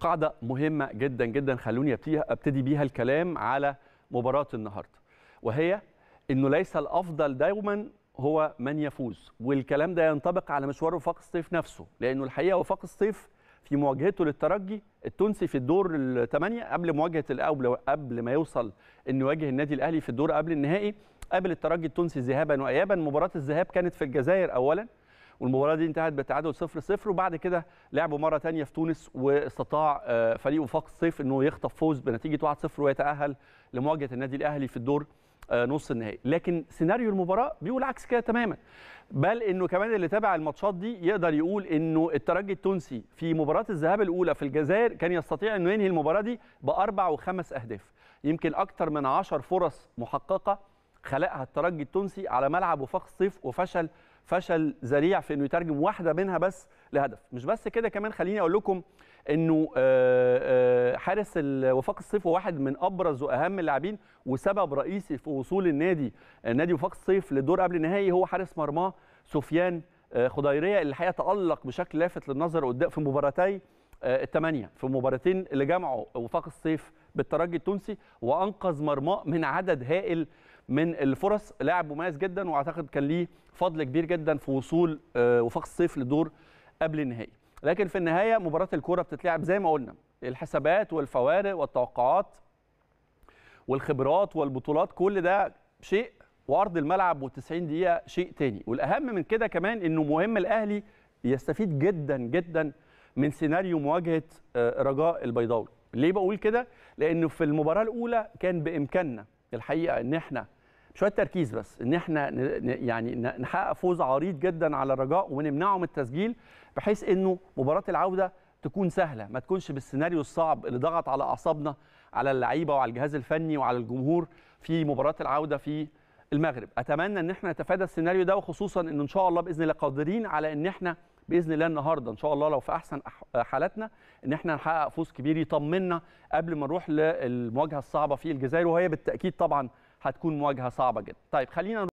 قاعده مهمه جدا جدا خلوني ابتدي بيها الكلام على مباراه النهارده وهي انه ليس الافضل دايما هو من يفوز والكلام ده ينطبق على مشوار وفاق الصيف نفسه لانه الحقيقه وفاق الصيف في مواجهته للترجي التونسي في الدور الثمانيه قبل مواجهه الاول قبل ما يوصل انه يواجه النادي الاهلي في الدور قبل النهائي قابل الترجي التونسي ذهابا وايابا مباراه الذهاب كانت في الجزائر اولا والمباراه دي انتهت بتعادل 0 0 وبعد كده لعبوا مره ثانيه في تونس واستطاع آه، فريق وفاق الصيف انه يخطف فوز بنتيجه 1 0 ويتاهل لمواجهه النادي الاهلي في الدور آه، نص النهائي لكن سيناريو المباراه بيقول عكس كده تماما بل انه كمان اللي تابع الماتشات دي يقدر يقول انه الترجي التونسي في مباراه الذهاب الاولى في الجزائر كان يستطيع انه ينهي المباراه دي باربع وخمس اهداف يمكن اكثر من 10 فرص محققه خلقها الترجي التونسي على ملعب وفاق الصيف وفشل فشل ذريع في انه يترجم واحده منها بس لهدف مش بس كده كمان خليني اقول لكم انه آه، آه، حارس وفاق الصيف هو واحد من ابرز واهم اللاعبين وسبب رئيسي في وصول النادي نادي وفاق الصيف للدور قبل النهائي هو حارس مرماه سفيان آه، خضيريه اللي الحقيقه تالق بشكل لافت للنظر قدام في مباراتي الثمانيه في مباراتين اللي جمعوا وفاق الصيف بالترجي التونسي وانقذ مرماه من عدد هائل من الفرص لاعب مميز جدا واعتقد كان ليه فضل كبير جدا في وصول آه، وفاق الصيف لدور قبل النهائي لكن في النهايه مباراه الكوره بتتلعب زي ما قلنا الحسابات والفوارق والتوقعات والخبرات والبطولات كل ده شيء وارض الملعب و90 دقيقه شيء تاني والاهم من كده كمان انه مهم الاهلي يستفيد جدا جدا من سيناريو مواجهه آه، رجاء البيضاوي ليه بقول كده لانه في المباراه الاولى كان بامكاننا الحقيقه ان احنا شويه تركيز بس ان احنا يعني نحقق فوز عريض جدا على الرجاء ونمنعه من التسجيل بحيث انه مباراه العوده تكون سهله ما تكونش بالسيناريو الصعب اللي ضغط على اعصابنا على اللعيبه وعلى الجهاز الفني وعلى الجمهور في مباراه العوده في المغرب اتمنى ان احنا نتفادى السيناريو ده وخصوصا ان ان شاء الله باذن الله قادرين على ان احنا باذن الله النهارده ان شاء الله لو في احسن حالاتنا ان احنا نحقق فوز كبير يطمنا قبل ما نروح للمواجهه الصعبه في الجزائر وهي بالتاكيد طبعا هتكون مواجهه صعبه جدا طيب خلينا